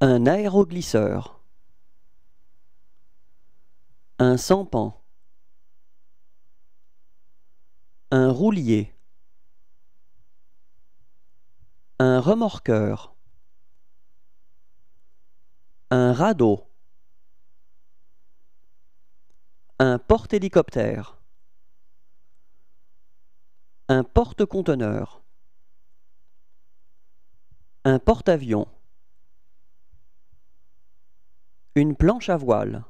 Un aéroglisseur. Un sampan. Un roulier. Un remorqueur. Un radeau. Un porte-hélicoptère. Un porte-conteneur. Un porte-avions. Une planche à voile.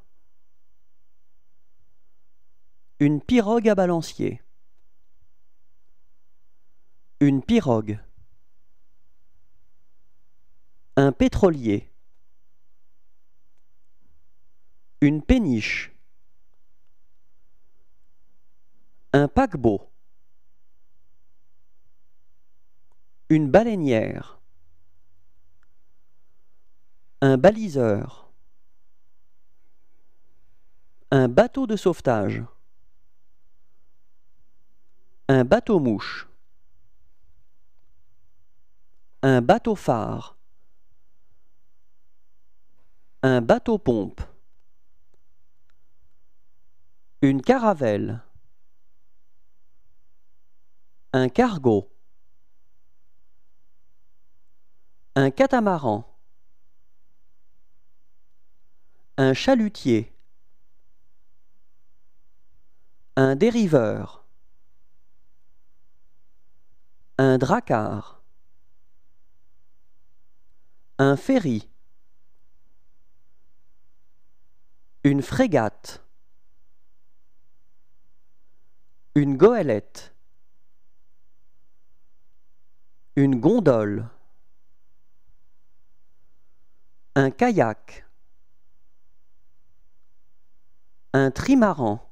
Une pirogue à balancier. Une pirogue. Un pétrolier. Une péniche. Un paquebot. Une baleinière. Un baliseur. Un bateau de sauvetage. Un bateau mouche. Un bateau phare. Un bateau pompe. Une caravelle. Un cargo. Un catamaran. Un chalutier un dériveur, un dracar, un ferry, une frégate, une goélette, une gondole, un kayak, un trimaran,